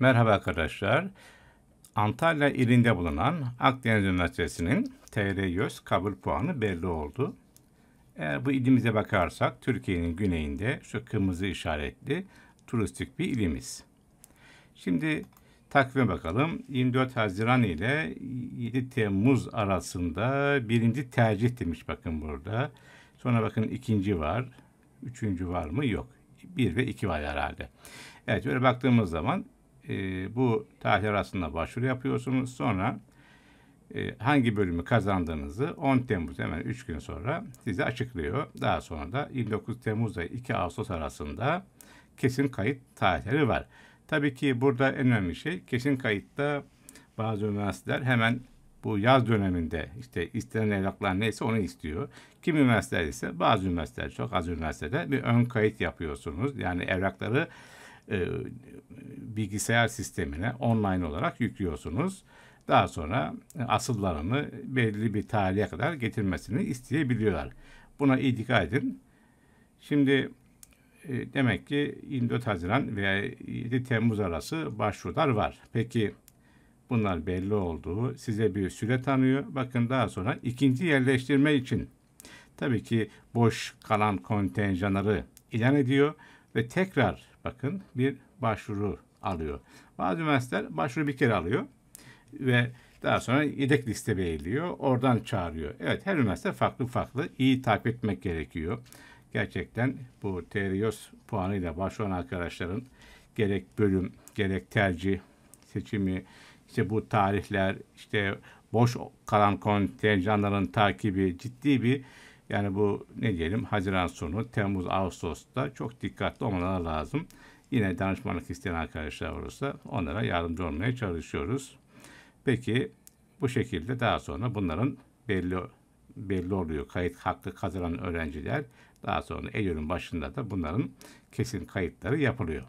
Merhaba arkadaşlar. Antalya ilinde bulunan Akdeniz Üniversitesi'nin TR YÖS kabul puanı belli oldu. Eğer bu ilimize bakarsak Türkiye'nin güneyinde şu kırmızı işaretli turistik bir ilimiz. Şimdi takvime bakalım. 24 Haziran ile 7 Temmuz arasında birinci tercih demiş bakın burada. Sonra bakın ikinci var. Üçüncü var mı? Yok. Bir ve iki var herhalde. Evet böyle baktığımız zaman ee, bu tarih arasında başvuru yapıyorsunuz. Sonra e, hangi bölümü kazandığınızı 10 Temmuz hemen 3 gün sonra size açıklıyor. Daha sonra da 29 Temmuz ile 2 Ağustos arasında kesin kayıt tarihleri var. Tabii ki burada en önemli şey kesin kayıtta bazı üniversiteler hemen bu yaz döneminde işte istenen evraklar neyse onu istiyor. Kim üniversiteler ise bazı üniversiteler çok az üniversitede bir ön kayıt yapıyorsunuz. Yani evrakları e, bilgisayar sistemine online olarak yüklüyorsunuz. Daha sonra asıllarını belli bir tarihe kadar getirmesini isteyebiliyorlar. Buna iyi dikkat edin. Şimdi e, demek ki 24 Haziran veya 7 Temmuz arası başvurular var. Peki bunlar belli olduğu size bir süre tanıyor. Bakın daha sonra ikinci yerleştirme için tabii ki boş kalan kontenjanları ilan ediyor ve tekrar bakın bir başvuru alıyor. Bazı üniversiteler başvuru bir kere alıyor ve daha sonra yedek liste belirliyor. Oradan çağırıyor. Evet her üniversite farklı farklı. iyi takip etmek gerekiyor. Gerçekten bu TRIOS puanıyla başvuran arkadaşların gerek bölüm, gerek tercih seçimi, işte bu tarihler, işte boş kalan kontenjanların takibi ciddi bir yani bu ne diyelim Haziran sonu, Temmuz, Ağustos'ta çok dikkatli olmaları lazım. Yine danışmanlık isteyen arkadaşlar olursa onlara yardımcı olmaya çalışıyoruz. Peki bu şekilde daha sonra bunların belli belli oluyor. Kayıt hakkı kazanan öğrenciler daha sonra Eylül'ün başında da bunların kesin kayıtları yapılıyor.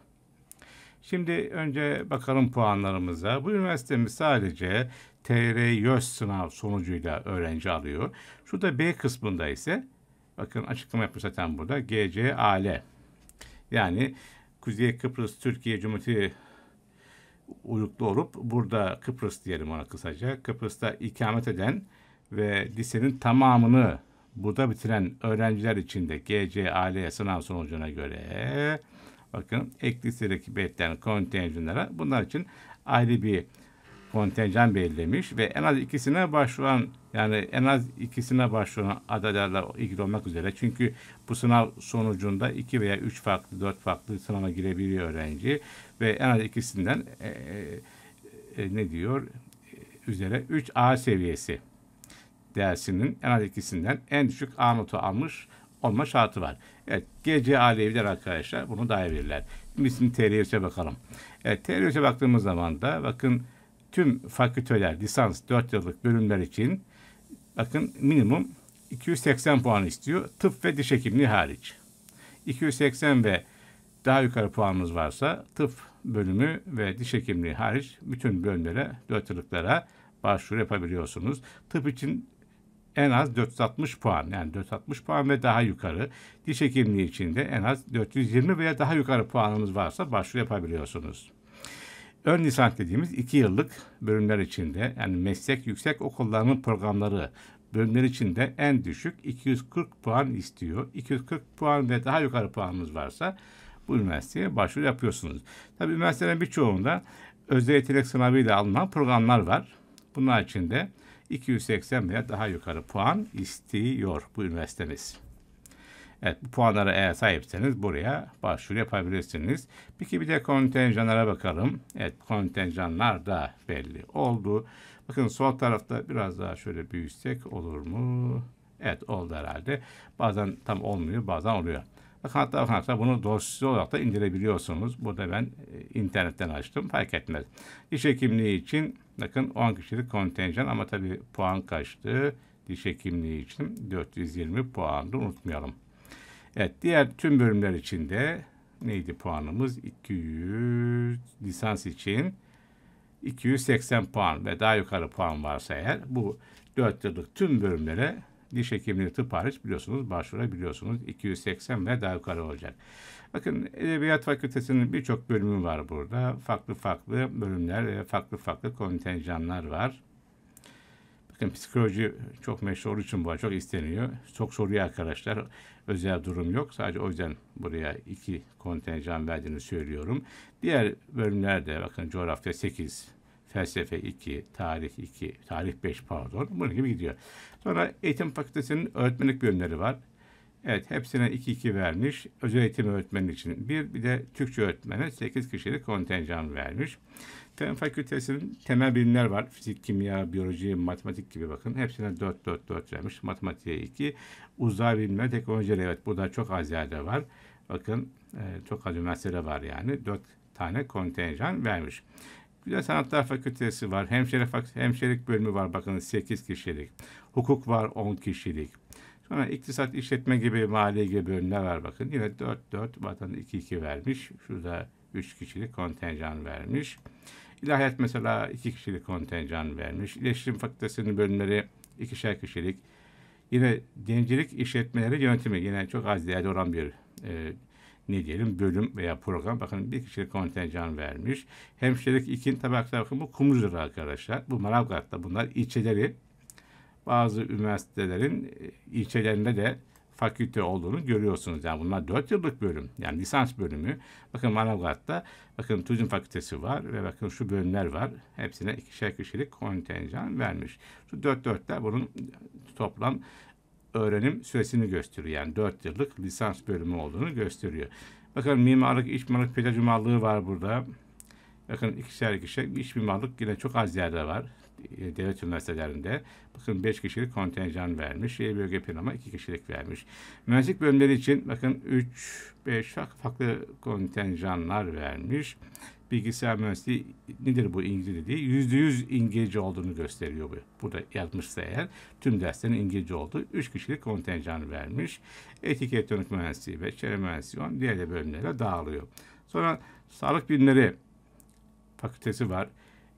Şimdi önce bakalım puanlarımıza. Bu üniversitemiz sadece TR YÖS sınav sonucuyla öğrenci alıyor. Şu da B kısmında ise bakın açıklama yapmış zaten burada GCAL yani Kuzey Kıbrıs Türkiye Cumhuriyeti uyruklu olup burada Kıbrıs diyelim ona kısaca. Kıbrıs'ta ikamet eden ve lisenin tamamını burada bitiren öğrenciler için de GCAL sınav sonucuna göre bakın ek lisedeki belirtilen kontenjanlara bunlar için ayrı bir kontenjan belirlemiş ve en az ikisine başvuran yani en az ikisine başvuran adaylarla ilgili olmak üzere. Çünkü bu sınav sonucunda iki veya üç farklı, dört farklı sınava girebiliyor öğrenci ve en az ikisinden e, e, e ne diyor e, üzere 3A seviyesi dersinin en az ikisinden en düşük A notu almış olma şartı var. Evet, gece alevler arkadaşlar bunu daha verirler. Şimdi TRYS'e bakalım. Evet, TRYS'e baktığımız zaman da bakın tüm fakülteler lisans 4 yıllık bölümler için bakın minimum 280 puan istiyor. Tıp ve diş hekimliği hariç. 280 ve daha yukarı puanımız varsa tıp bölümü ve diş hekimliği hariç bütün bölümlere, 4 yıllıklara başvuru yapabiliyorsunuz. Tıp için en az 460 puan yani 460 puan ve daha yukarı. Diş hekimliği için de en az 420 veya daha yukarı puanınız varsa başvuru yapabiliyorsunuz. Ön lisans dediğimiz iki yıllık bölümler içinde yani meslek yüksek okullarının programları bölümler içinde en düşük 240 puan istiyor. 240 puan ve daha yukarı puanımız varsa bu üniversiteye başvuru yapıyorsunuz. Tabii üniversitelerin birçoğunda özel yetenek sınavıyla alınan programlar var. Bunlar içinde 280 veya daha yukarı puan istiyor bu üniversitemiz. Evet bu puanlara eğer sahipseniz buraya başvuru yapabilirsiniz. Peki bir de kontenjanlara bakalım. Evet kontenjanlar da belli oldu. Bakın sol tarafta biraz daha şöyle büyüsek olur mu? Evet oldu herhalde. Bazen tam olmuyor bazen oluyor. Bakın hatta, hatta bunu dosya olarak da indirebiliyorsunuz. Burada ben e, internetten açtım fark etmez. Diş hekimliği için bakın 10 kişilik kontenjan ama tabii puan kaçtı. Diş hekimliği için 420 puandı unutmayalım. Evet diğer tüm bölümler için de neydi puanımız? 200 lisans için 280 puan ve daha yukarı puan varsa eğer bu 4 yıllık tüm bölümlere diş hekimliği tıp hariç biliyorsunuz başvurabiliyorsunuz. 280 ve daha yukarı olacak. Bakın Edebiyat Fakültesi'nin birçok bölümü var burada. Farklı farklı bölümler ve farklı farklı kontenjanlar var. Bakın psikoloji çok meşhur için bu çok isteniyor. Çok soruyor arkadaşlar. Özel durum yok. Sadece o yüzden buraya iki kontenjan verdiğini söylüyorum. Diğer bölümlerde bakın coğrafya 8, felsefe 2, tarih 2, tarih 5 pardon. Bunun gibi gidiyor. Sonra eğitim fakültesinin öğretmenlik bölümleri var. Evet hepsine 2-2 vermiş. Özel eğitim öğretmeni için bir, bir de Türkçe öğretmeni 8 kişilik kontenjan vermiş. Fen fakültesinin temel bilimler var. Fizik, kimya, biyoloji, matematik gibi bakın. Hepsine 4-4-4 vermiş. Matematiğe 2. Uzay bilimler, teknoloji evet burada çok az yerde var. Bakın e, çok az üniversitede var yani. 4 tane kontenjan vermiş. Güzel Sanatlar Fakültesi var. Hemşire, hemşirelik bölümü var bakın 8 kişilik. Hukuk var 10 kişilik. Sonra iktisat işletme gibi maliye gibi bölümler var bakın. Yine 4-4 vatan 2-2 vermiş. Şurada 3 kişilik kontenjan vermiş. İlahiyat mesela 2 kişilik kontenjan vermiş. İletişim Fakültesi'nin bölümleri ikişer kişilik. Yine dencilik işletmeleri yönetimi yine çok az değerli olan bir e, ne diyelim bölüm veya program. Bakın bir kişilik kontenjan vermiş. Hemşirelik ikinci tabakta bakın bu Kumuzdur arkadaşlar. Bu Manavgat'ta bunlar ilçeleri bazı üniversitelerin e, ilçelerinde de fakülte olduğunu görüyorsunuz. Yani bunlar 4 yıllık bölüm. Yani lisans bölümü. Bakın Manavgat'ta bakın Turizm Fakültesi var ve bakın şu bölümler var. Hepsine ikişer kişilik kontenjan vermiş. Şu 4 dörtler bunun toplam öğrenim süresini gösteriyor. Yani 4 yıllık lisans bölümü olduğunu gösteriyor. Bakın mimarlık, iç mimarlık, pedagoji var burada. Bakın ikişer kişilik iç mimarlık yine çok az yerde var. E, devlet üniversitelerinde bakın 5 kişilik kontenjan vermiş. Şehir bölge planlama 2 kişilik vermiş. Mühendislik bölümleri için bakın 3 5 farklı kontenjanlar vermiş. Bilgisayar mühendisliği nedir bu İngilizce diye yüz İngilizce olduğunu gösteriyor bu. Burada yazmışsa eğer tüm derslerin İngilizce olduğu 3 kişilik kontenjan vermiş. Etik elektronik mühendisliği ve çevre mühendisliği diğer bölümlere dağılıyor. Sonra sağlık bilimleri fakültesi var.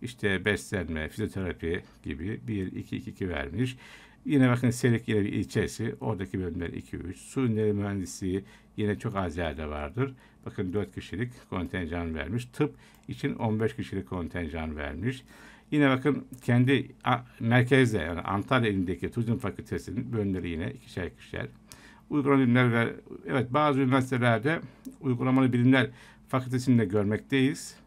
İşte beslenme, fizyoterapi gibi 1-2-2-2 vermiş. Yine bakın Selik yine bir ilçesi. Oradaki bölümler 2-3. Su ürünleri mühendisliği yine çok az yerde vardır. Bakın 4 kişilik kontenjan vermiş. Tıp için 15 kişilik kontenjan vermiş. Yine bakın kendi merkezde yani Antalya ilindeki Turizm Fakültesi'nin bölümleri yine ikişer kişiler. Uygulamalı bilimler ve evet bazı üniversitelerde uygulamalı bilimler fakültesini de görmekteyiz.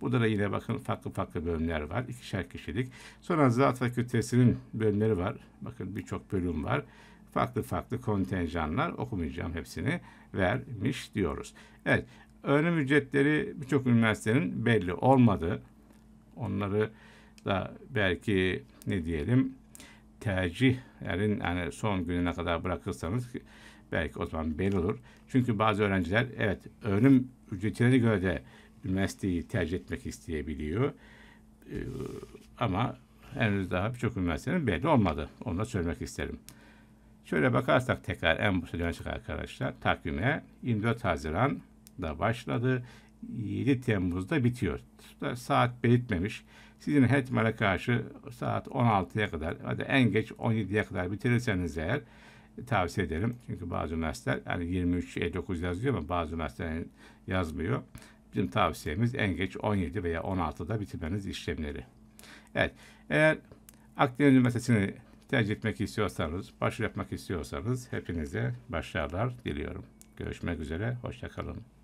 Burada da yine bakın farklı farklı bölümler var. İkişer kişilik. Sonra ziraat fakültesinin bölümleri var. Bakın birçok bölüm var. Farklı farklı kontenjanlar okumayacağım hepsini vermiş diyoruz. Evet öğrenim ücretleri birçok üniversitenin belli olmadı. Onları da belki ne diyelim tercih yani son gününe kadar bırakırsanız belki o zaman belli olur. Çünkü bazı öğrenciler evet öğrenim ücretine göre de üniversiteyi tercih etmek isteyebiliyor. Ee, ama henüz daha birçok üniversitenin belli olmadı. Onu da söylemek isterim. Şöyle bakarsak tekrar en bu dönem arkadaşlar takvime 24 Haziran'da başladı. 7 Temmuz'da bitiyor. Saat belirtmemiş. Sizin her ihtimale karşı saat 16'ya kadar hadi en geç 17'ye kadar bitirirseniz eğer e, tavsiye ederim. Çünkü bazı üniversiteler yani 23 59 yazıyor ama bazı üniversiteler yazmıyor. Bizim tavsiyemiz en geç 17 veya 16'da bitirmeniz işlemleri. Evet, eğer Akdeniz Üniversitesi'ni tercih etmek istiyorsanız, başvuru yapmak istiyorsanız hepinize başarılar diliyorum. Görüşmek üzere, hoşçakalın.